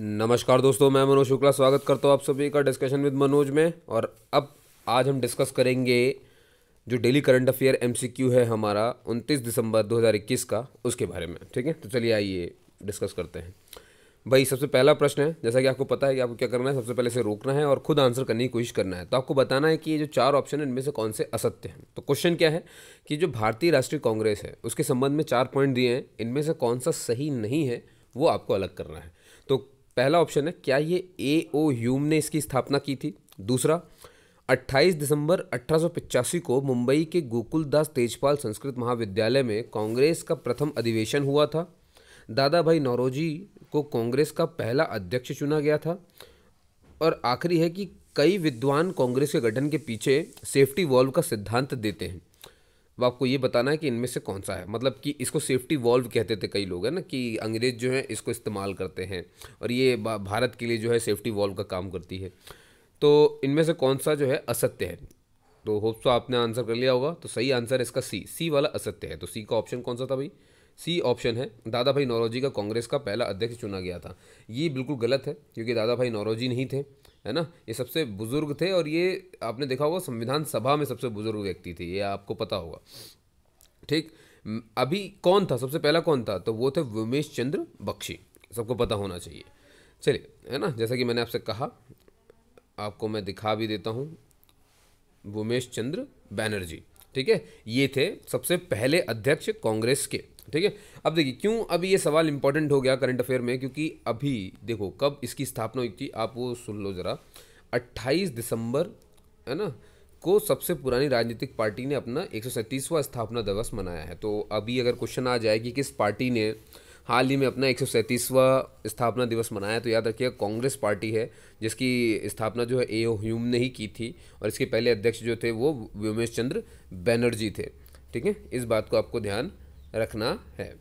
नमस्कार दोस्तों मैं मनोज शुक्ला स्वागत करता हूँ आप सभी का डिस्कशन विद मनोज में और अब आज हम डिस्कस करेंगे जो डेली करंट अफेयर एम है हमारा 29 दिसंबर 2021 का उसके बारे में ठीक है तो चलिए आइए डिस्कस करते हैं भाई सबसे पहला प्रश्न है जैसा कि आपको पता है कि आपको क्या करना है सबसे पहले इसे रोकना है और खुद आंसर करने की कोशिश करना है तो आपको बताना है कि ये जो चार ऑप्शन है इनमें से कौन से असत्य हैं तो क्वेश्चन क्या है कि जो भारतीय राष्ट्रीय कांग्रेस है उसके संबंध में चार पॉइंट दिए हैं इनमें से कौन सा सही नहीं है वो आपको अलग करना है तो पहला ऑप्शन है क्या ये ए ओ ह्यूम ने इसकी स्थापना की थी दूसरा 28 दिसंबर 1885 को मुंबई के गोकुलदास तेजपाल संस्कृत महाविद्यालय में कांग्रेस का प्रथम अधिवेशन हुआ था दादा भाई नौरोजी को कांग्रेस का पहला अध्यक्ष चुना गया था और आखिरी है कि कई विद्वान कांग्रेस के गठन के पीछे सेफ्टी वॉल्व का सिद्धांत देते हैं वो आपको ये बताना है कि इनमें से कौन सा है मतलब कि इसको सेफ्टी वॉल्व कहते थे कई लोग है ना कि अंग्रेज़ जो है इसको इस्तेमाल करते हैं और ये भारत के लिए जो है सेफ्टी वॉल्व का काम करती है तो इनमें से कौन सा जो है असत्य है तो होप्स तो आपने आंसर कर लिया होगा तो सही आंसर इसका सी सी वाला असत्य है तो सी का ऑप्शन कौन सा था भाई सी ऑप्शन है दादा भाई नौरोजी का कांग्रेस का पहला अध्यक्ष चुना गया था ये बिल्कुल गलत है क्योंकि दादा भाई नौरोजी नहीं थे है ना ये सबसे बुज़ुर्ग थे और ये आपने देखा होगा संविधान सभा में सबसे बुज़ुर्ग व्यक्ति थे ये आपको पता होगा ठीक अभी कौन था सबसे पहला कौन था तो वो थे उमेश चंद्र बख्शी सबको पता होना चाहिए चलिए है ना जैसा कि मैंने आपसे कहा आपको मैं दिखा भी देता हूँ उमेश चंद्र बैनर्जी ठीक है ये थे सबसे पहले अध्यक्ष कांग्रेस के ठीक है अब देखिए क्यों अभी ये सवाल इंपॉर्टेंट हो गया करंट अफेयर में क्योंकि अभी देखो कब इसकी स्थापना हुई थी आप वो सुन लो ज़रा 28 दिसंबर है ना को सबसे पुरानी राजनीतिक पार्टी ने अपना एक स्थापना दिवस मनाया है तो अभी अगर क्वेश्चन आ जाए कि किस पार्टी ने हाल ही में अपना एक स्थापना दिवस मनाया तो याद रखिएगा कांग्रेस पार्टी है जिसकी स्थापना जो है ए ह्यूम ने ही की थी और इसके पहले अध्यक्ष जो थे वो व्योमेश चंद्र बैनर्जी थे ठीक है इस बात को आपको ध्यान रखना है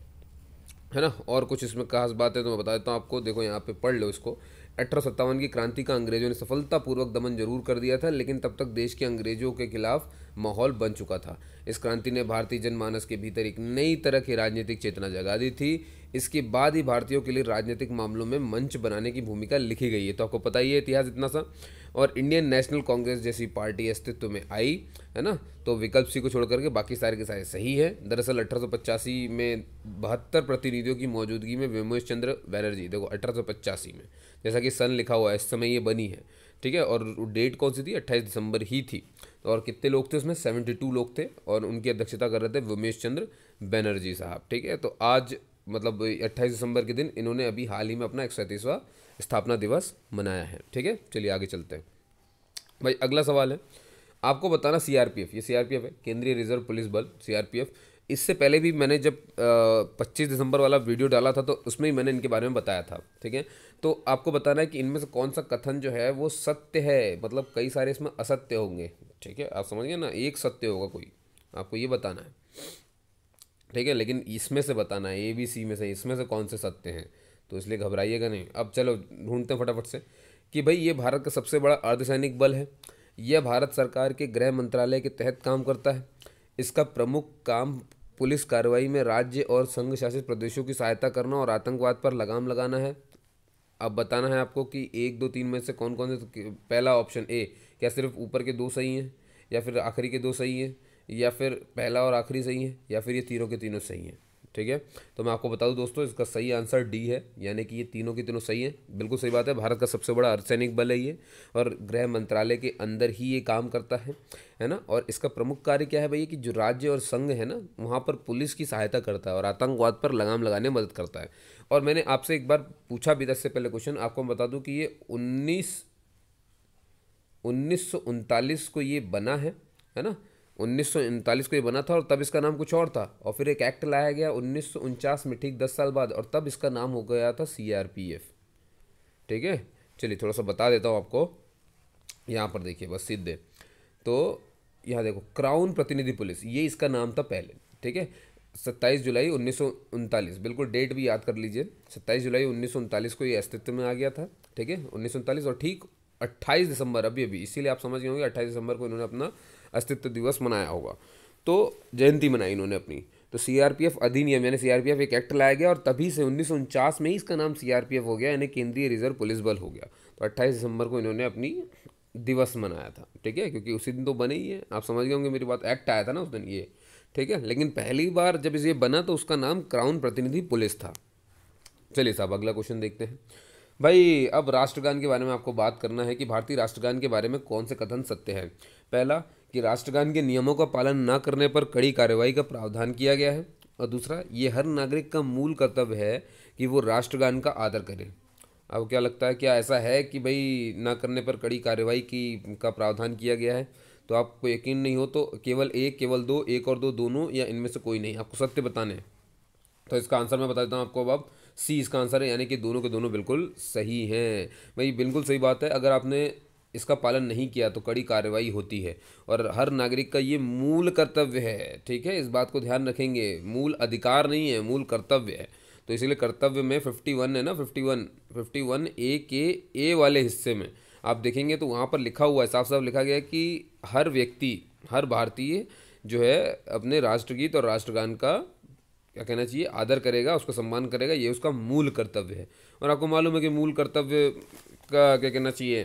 है ना और कुछ इसमें खास बात है तो मैं बता देता हूँ आपको देखो यहाँ पे पढ़ लो इसको अठारह सत्तावन की क्रांति का अंग्रेजों ने सफलतापूर्वक दमन जरूर कर दिया था लेकिन तब तक देश के अंग्रेजों के खिलाफ माहौल बन चुका था इस क्रांति ने भारतीय जनमानस के भीतर एक नई तरह की राजनीतिक चेतना जगा दी थी इसके बाद ही भारतीयों के लिए राजनीतिक मामलों में मंच बनाने की भूमिका लिखी गई है तो आपको पता ही है इतिहास इतना सा और इंडियन नेशनल कांग्रेस जैसी पार्टी अस्तित्व में आई है ना तो विकल्प सी को छोड़ करके बाकी सारे के सारे सही है दरअसल अठारह में बहत्तर प्रतिनिधियों की मौजूदगी में विमोश चंद्र बैनर्जी देखो अठारह में जैसा कि सन लिखा हुआ है इस समय ये बनी है ठीक है और डेट कौन सी थी अट्ठाईस दिसंबर ही थी और कितने लोग थे उसमें सेवेंटी टू लोग थे और उनकी अध्यक्षता कर रहे थे उमेश चंद्र बैनर्जी साहब ठीक है तो आज मतलब अट्ठाईस दिसंबर के दिन इन्होंने अभी हाल ही में अपना एक स्थापना दिवस मनाया है ठीक है चलिए आगे चलते हैं भाई अगला सवाल है आपको बताना सीआरपीएफ ये सीआरपीएफ है केंद्रीय रिजर्व पुलिस बल सीआरपीएफ इससे पहले भी मैंने जब पच्चीस दिसंबर वाला वीडियो डाला था तो उसमें ही मैंने इनके बारे में बताया था ठीक है तो आपको बताना है कि इनमें से कौन सा कथन जो है वो सत्य है मतलब कई सारे इसमें असत्य होंगे ठीक है आप समझ गए ना एक सत्य होगा कोई आपको ये बताना है ठीक है लेकिन इसमें से बताना है ए बी सी में से इसमें से कौन से सत्य हैं तो इसलिए घबराइएगा नहीं अब चलो ढूंढते हैं फटाफट से कि भाई ये भारत का सबसे बड़ा अर्धसैनिक बल है यह भारत सरकार के गृह मंत्रालय के तहत काम करता है इसका प्रमुख काम पुलिस कार्रवाई में राज्य और संघ शासित प्रदेशों की सहायता करना और आतंकवाद पर लगाम लगाना है अब बताना है आपको कि एक दो तीन में से कौन कौन से तो पहला ऑप्शन ए क्या सिर्फ ऊपर के दो सही हैं या फिर आखिरी के दो सही हैं या फिर पहला और आखिरी सही है या फिर ये तीनों के तीनों सही हैं ठीक है तो मैं आपको बता दूं दोस्तों इसका सही आंसर डी है यानी कि ये तीनों के तीनों सही है बिल्कुल सही बात है भारत का सबसे बड़ा अर्धसैनिक बल है ये और गृह मंत्रालय के अंदर ही ये काम करता है है ना और इसका प्रमुख कार्य क्या है भैया कि जो राज्य और संघ है ना वहाँ पर पुलिस की सहायता करता है और आतंकवाद पर लगाम लगाने मदद करता है और मैंने आपसे एक बार पूछा भी दस से पहले क्वेश्चन आपको मैं बता दूँ कि ये उन्नीस उन्नीस को ये बना है है ना उन्नीस को ये बना था और तब इसका नाम कुछ और था और फिर एक एक्ट लाया गया उन्नीस में ठीक दस साल बाद और तब इसका नाम हो गया था सी ठीक है चलिए थोड़ा सा बता देता हूँ आपको यहाँ पर देखिए बस सीधे तो यहाँ देखो क्राउन प्रतिनिधि पुलिस ये इसका नाम था पहले ठीक है सत्ताईस जुलाई उन्नीस बिल्कुल डेट भी याद कर लीजिए सत्ताईस जुलाई उन्नीस को ये अस्तित्व में आ गया था ठीक है उन्नीस और ठीक 28 दिसंबर अभी अभी इसीलिए आप समझ गए होंगे 28 दिसंबर को इन्होंने अपना अस्तित्व दिवस मनाया होगा तो जयंती मनाई इन्होंने अपनी तो सी अधिनियम यानी एफ एक एक्ट लाया गया और तभी से उन्नीस में ही इसका नाम एफ हो गया यानी केंद्रीय रिजर्व पुलिस बल हो गया तो अट्ठाईस दिसंबर को इन्होंने अपनी दिवस मनाया था ठीक है क्योंकि उसी दिन तो बने ही है आप समझ गए होंगे मेरी बात एक्ट आया था ना उस दिन ये ठीक है लेकिन पहली बार जब ये बना तो उसका नाम क्राउन प्रतिनिधि पुलिस था चलिए साहब अगला क्वेश्चन देखते हैं भाई अब राष्ट्रगान के बारे में आपको बात करना है कि भारतीय राष्ट्रगान के बारे में कौन से कथन सत्य हैं पहला कि राष्ट्रगान के नियमों का पालन न करने पर कड़ी कार्रवाई का प्रावधान किया गया है और दूसरा ये हर नागरिक का मूल कर्तव्य है कि वो राष्ट्रगान का आदर करे अब क्या लगता है क्या ऐसा है कि भाई ना करने पर कड़ी कार्रवाई की का प्रावधान किया गया है तो आपको यकीन नहीं हो तो केवल एक केवल दो एक और दो दोनों या इनमें से कोई नहीं आपको सत्य बताने हैं तो इसका आंसर मैं बता देता हूँ आपको अब आप सी इसका आंसर है यानी कि दोनों के दोनों बिल्कुल सही हैं भाई बिल्कुल सही बात है अगर आपने इसका पालन नहीं किया तो कड़ी कार्रवाई होती है और हर नागरिक का ये मूल कर्तव्य है ठीक है इस बात को ध्यान रखेंगे मूल अधिकार नहीं है मूल कर्तव्य है तो इसलिए कर्तव्य में फिफ्टी वन है ना fifty one fifty one A के ए वाले हिस्से में आप देखेंगे तो वहाँ पर लिखा हुआ है साफ साफ लिखा गया है कि हर व्यक्ति हर भारतीय जो है अपने राष्ट्रगीत और राष्ट्रगान का क्या कहना चाहिए आदर करेगा उसका सम्मान करेगा ये उसका मूल कर्तव्य है और आपको मालूम है कि मूल कर्तव्य का क्या कहना चाहिए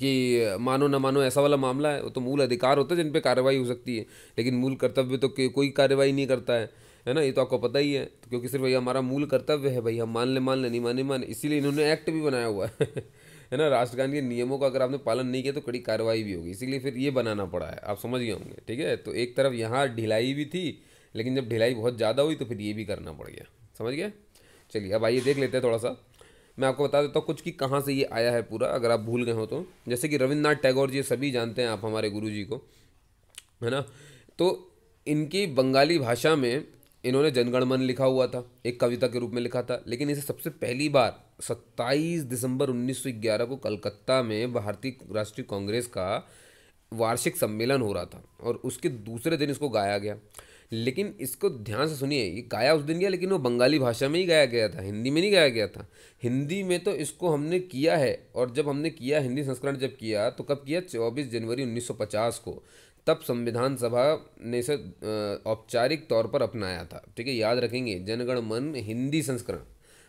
कि मानो ना मानो ऐसा वाला मामला है वो तो मूल अधिकार होता है जिन पे कार्रवाई हो सकती है लेकिन मूल कर्तव्य तो कोई कार्रवाई नहीं करता है है ना ये तो आपको पता ही है तो क्योंकि सिर्फ भैया हमारा मूल कर्तव्य है भाई हम मान ले मान ले नहीं माने मान इसीलिए इन्होंने एक्ट भी बनाया हुआ है है ना राष्ट्रगान के नियमों का अगर आपने पालन नहीं किया तो कड़ी कार्रवाई भी होगी इसीलिए फिर ये बनाना पड़ा है आप समझ गए होंगे ठीक है तो एक तरफ यहाँ ढिलाई भी थी लेकिन जब ढिलाई बहुत ज़्यादा हुई तो फिर ये भी करना पड़ गया समझ गया चलिए अब आइए देख लेते हैं थोड़ा सा मैं आपको बता देता हूँ कुछ कि कहाँ से ये आया है पूरा अगर आप भूल गए हो तो जैसे कि रविन्द्रनाथ टैगोर जी सभी जानते हैं आप हमारे गुरु जी को है ना तो इनकी बंगाली भाषा में इन्होंने जनगणमन लिखा हुआ था एक कविता के रूप में लिखा था लेकिन इसे सबसे पहली बार 27 दिसंबर 1911 को कलकत्ता में भारतीय राष्ट्रीय कांग्रेस का वार्षिक सम्मेलन हो रहा था और उसके दूसरे दिन इसको गाया गया लेकिन इसको ध्यान से सुनिए ये गाया उस दिन गया लेकिन वो बंगाली भाषा में ही गाया गया था हिंदी में नहीं गाया गया था हिंदी में तो इसको हमने किया है और जब हमने किया हिंदी संस्करण जब किया तो कब किया चौबीस जनवरी उन्नीस को तब संविधान सभा ने इसे औपचारिक तौर पर अपनाया था ठीक है याद रखेंगे जनगण मन हिंदी संस्करण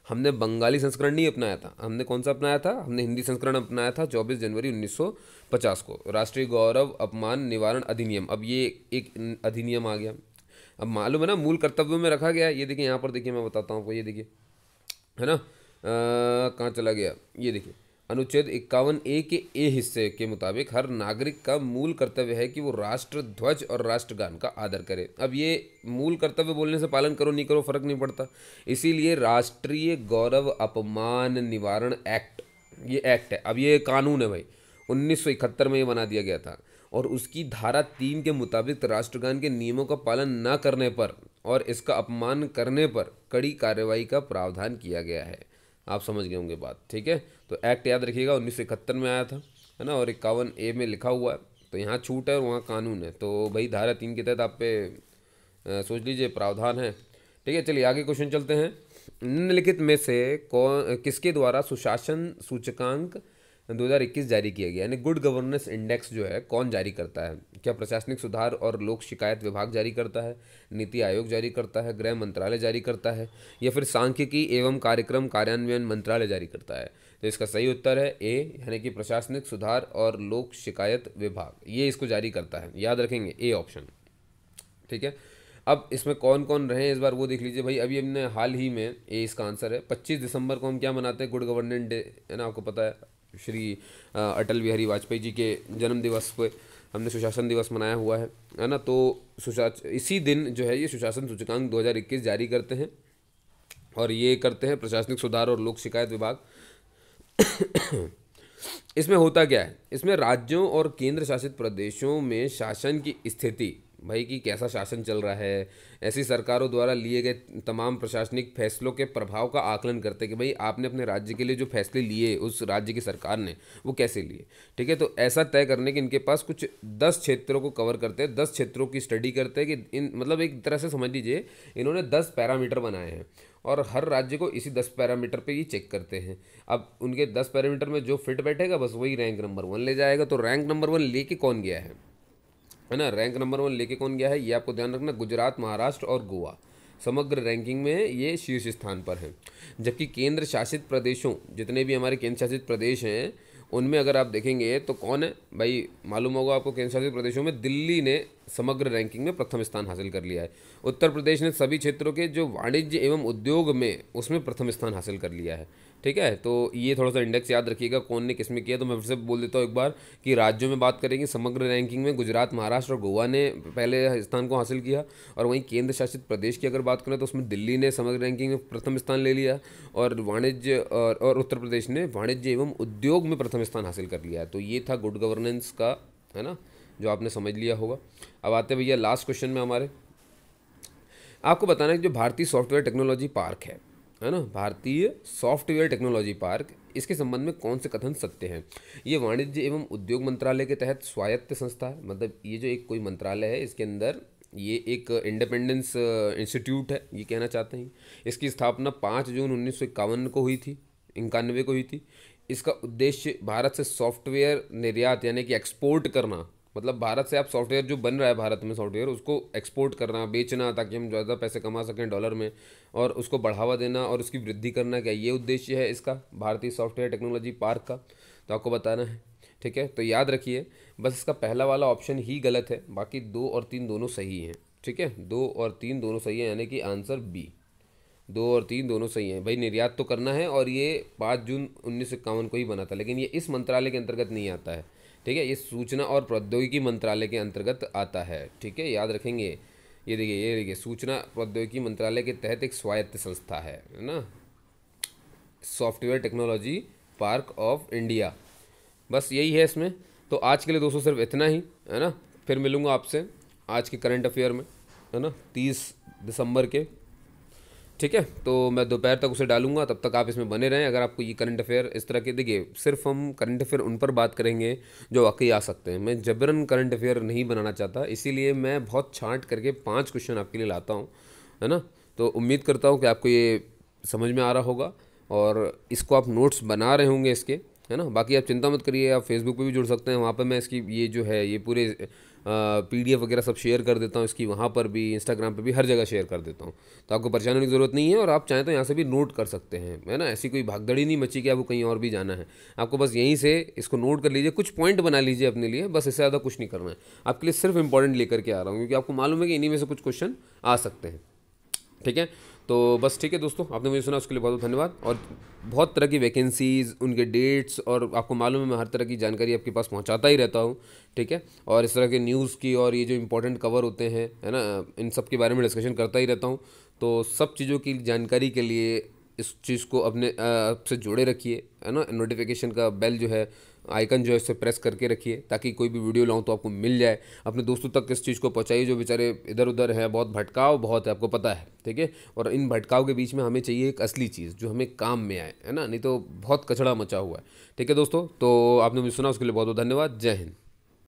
हमने बंगाली संस्करण नहीं अपनाया था हमने कौन सा अपनाया था हमने हिंदी संस्करण अपनाया था 24 जनवरी 1950 को राष्ट्रीय गौरव अपमान निवारण अधिनियम अब ये एक अधिनियम आ गया अब मालूम है ना मूल कर्तव्यों में रखा गया है ये देखिए यहाँ पर देखिए मैं बताता हूँ आपको ये देखिए है ना कहाँ चला गया ये देखिए अनुच्छेद इक्यावन ए के ए हिस्से के मुताबिक हर नागरिक का मूल कर्तव्य है कि वो राष्ट्र ध्वज और राष्ट्रगान का आदर करे अब ये मूल कर्तव्य बोलने से पालन करो नहीं करो फर्क नहीं पड़ता इसीलिए राष्ट्रीय गौरव अपमान निवारण एक्ट ये एक्ट है अब ये कानून है भाई 1971 में ये बना दिया गया था और उसकी धारा तीन के मुताबिक राष्ट्रगान के नियमों का पालन न करने पर और इसका अपमान करने पर कड़ी कार्रवाई का प्रावधान किया गया है आप समझ गए होंगे बात ठीक है तो एक्ट याद रखिएगा उन्नीस में आया था है ना और इक्यावन ए में लिखा हुआ है तो यहाँ छूट है और वहाँ कानून है तो भाई धारा तीन के तहत आप पे आ, सोच लीजिए प्रावधान है ठीक है चलिए आगे क्वेश्चन चलते हैं निम्नलिखित में से कौन किसके द्वारा सुशासन सूचकांक 2021 जारी किया गया यानी गुड गवर्नेंस इंडेक्स जो है कौन जारी करता है क्या प्रशासनिक सुधार और लोक शिकायत विभाग जारी करता है नीति आयोग जारी करता है गृह मंत्रालय जारी करता है या फिर सांख्यिकी एवं कार्यक्रम कार्यान्वयन मंत्रालय जारी करता है तो इसका सही उत्तर है ए यानी कि प्रशासनिक सुधार और लोक शिकायत विभाग ये इसको जारी करता है याद रखेंगे ए ऑप्शन ठीक है अब इसमें कौन कौन रहे इस बार वो देख लीजिए भाई अभी हमने हाल ही में ए इसका आंसर है 25 दिसंबर को हम क्या मनाते हैं गुड गवर्नेंस डे है ना आपको पता है श्री अटल बिहारी वाजपेयी जी के जन्म दिवस पर हमने सुशासन दिवस मनाया हुआ है है ना तो सुशासन इसी दिन जो है ये सुशासन सूचकांक 2021 जारी करते हैं और ये करते हैं प्रशासनिक सुधार और लोक शिकायत विभाग इसमें होता क्या है इसमें राज्यों और केंद्र शासित प्रदेशों में शासन की स्थिति भाई कि कैसा शासन चल रहा है ऐसी सरकारों द्वारा लिए गए तमाम प्रशासनिक फैसलों के प्रभाव का आकलन करते कि भाई आपने अपने राज्य के लिए जो फैसले लिए उस राज्य की सरकार ने वो कैसे लिए ठीक है तो ऐसा तय करने के इनके पास कुछ दस क्षेत्रों को कवर करते हैं दस क्षेत्रों की स्टडी करते हैं कि इन मतलब एक तरह से समझ लीजिए इन्होंने दस पैरामीटर बनाए हैं और हर राज्य को इसी दस पैरामीटर पे ही चेक करते हैं अब उनके दस पैरामीटर में जो फिट बैठेगा बस वही रैंक नंबर वन ले जाएगा तो रैंक नंबर वन लेके कौन गया है है ना रैंक नंबर वन लेके कौन गया है ये आपको ध्यान रखना गुजरात महाराष्ट्र और गोवा समग्र रैंकिंग में ये शीर्ष स्थान पर है जबकि केंद्र शासित प्रदेशों जितने भी हमारे केंद्र शासित प्रदेश हैं उनमें अगर आप देखेंगे तो कौन है भाई मालूम होगा आपको केंद्र शासित प्रदेशों में दिल्ली ने समग्र रैंकिंग में प्रथम स्थान हासिल कर लिया है उत्तर प्रदेश ने सभी क्षेत्रों के जो वाणिज्य एवं उद्योग में उसमें प्रथम स्थान हासिल कर लिया है ठीक है तो ये थोड़ा सा इंडेक्स याद रखिएगा कौन ने किसमें किया तो मैं फिर से बोल देता हूँ एक बार कि राज्यों में बात करेंगे समग्र रैंकिंग में गुजरात महाराष्ट्र और गोवा ने पहले स्थान को हासिल किया और वहीं केंद्र शासित प्रदेश की अगर बात करें तो उसमें दिल्ली ने समग्र रैंकिंग में प्रथम स्थान ले लिया और वाणिज्य और, और उत्तर प्रदेश ने वाणिज्य एवं उद्योग में प्रथम स्थान हासिल कर लिया तो ये था गुड गवर्नेंस का है ना जो आपने समझ लिया होगा अब आते भैया लास्ट क्वेश्चन में हमारे आपको बताना है कि जो भारतीय सॉफ्टवेयर टेक्नोलॉजी पार्क है है ना भारतीय सॉफ्टवेयर टेक्नोलॉजी पार्क इसके संबंध में कौन से कथन सत्य हैं ये वाणिज्य एवं उद्योग मंत्रालय के तहत स्वायत्त संस्था है मतलब ये जो एक कोई मंत्रालय है इसके अंदर ये एक इंडिपेंडेंस इंस्टीट्यूट है ये कहना चाहते हैं इसकी स्थापना पाँच जून उन्नीस को हुई थी इक्यानवे को हुई थी इसका उद्देश्य भारत से सॉफ्टवेयर निर्यात यानी कि एक्सपोर्ट करना मतलब भारत से आप सॉफ्टवेयर जो बन रहा है भारत में सॉफ्टवेयर उसको एक्सपोर्ट करना बेचना ताकि हम ज़्यादा पैसे कमा सकें डॉलर में और उसको बढ़ावा देना और उसकी वृद्धि करना क्या ये उद्देश्य है इसका भारतीय सॉफ्टवेयर टेक्नोलॉजी पार्क का तो आपको बताना है ठीक है तो याद रखिए बस इसका पहला वाला ऑप्शन ही गलत है बाकी दो और तीन दोनों सही हैं ठीक है दो और तीन दोनों सही है यानी कि आंसर बी दो और तीन दोनों सही हैं भाई निर्यात तो करना है और ये पाँच जून उन्नीस को ही बना था लेकिन ये इस मंत्रालय के अंतर्गत नहीं आता है ठीक है ये सूचना और प्रौद्योगिकी मंत्रालय के अंतर्गत आता है ठीक है याद रखेंगे ये देखिए ये देखिए सूचना प्रौद्योगिकी मंत्रालय के तहत एक स्वायत्त संस्था है ना software technology park of India बस यही है इसमें तो आज के लिए दोस्तों सिर्फ इतना ही है ना फिर मिलूँगा आपसे आज के करंट अफेयर में है ना तीस दिसंबर के ठीक है तो मैं दोपहर तक उसे डालूंगा तब तक आप इसमें बने रहें अगर आपको ये करंट अफेयर इस तरह के देखिए सिर्फ हम करंट अफेयर उन पर बात करेंगे जो वाकई आ सकते हैं मैं जबरन करंट अफेयर नहीं बनाना चाहता इसीलिए मैं बहुत छांट करके पाँच क्वेश्चन आपके लिए लाता हूँ है ना तो उम्मीद करता हूँ कि आपको ये समझ में आ रहा होगा और इसको आप नोट्स बना रहे होंगे इसके है ना बाकी आप चिंता मत करिए आप फेसबुक पर भी जुड़ सकते हैं वहाँ पर मैं इसकी ये जो है ये पूरे पी वगैरह सब शेयर कर देता हूँ इसकी वहाँ पर भी इंस्टाग्राम पर भी हर जगह शेयर कर देता हूँ तो आपको परेशान होने की ज़रूरत नहीं है और आप चाहें तो यहाँ से भी नोट कर सकते हैं है ना ऐसी कोई भागदड़ी नहीं मची कि आपको कहीं और भी जाना है आपको बस यहीं से इसको नोट कर लीजिए कुछ पॉइंट बना लीजिए अपने लिए बस इससे ज़्यादा कुछ नहीं करना है आपके लिए सिर्फ इंपॉर्टेंट लेकर के आ रहा हूँ क्योंकि आपको मालूम है कि इन्हीं में से कुछ क्वेश्चन आ सकते हैं ठीक है तो बस ठीक है दोस्तों आपने मुझे सुना उसके लिए बहुत बहुत धन्यवाद और बहुत तरह की वैकेंसीज़ उनके डेट्स और आपको मालूम है मैं हर तरह की जानकारी आपके पास पहुंचाता ही रहता हूं ठीक है और इस तरह के न्यूज़ की और ये जो इंपॉर्टेंट कवर होते हैं है ना इन सब के बारे में डिस्कशन करता ही रहता हूँ तो सब चीज़ों की जानकारी के लिए इस चीज़ को अपने आपसे से जुड़े रखिए है ना नोटिफिकेशन का बेल जो है आइकन जो है उससे प्रेस करके रखिए ताकि कोई भी वीडियो लाऊँ तो आपको मिल जाए अपने दोस्तों तक किस चीज़ को पहुंचाइए जो बेचारे इधर उधर हैं बहुत भटकाव बहुत है आपको पता है ठीक है और इन भटकाव के बीच में हमें चाहिए एक असली चीज़ जो हमें काम में आए है ना नहीं तो बहुत कचड़ा मचा हुआ है ठीक है दोस्तों तो आपने मुझे सुना उसके लिए बहुत बहुत धन्यवाद जय हिंद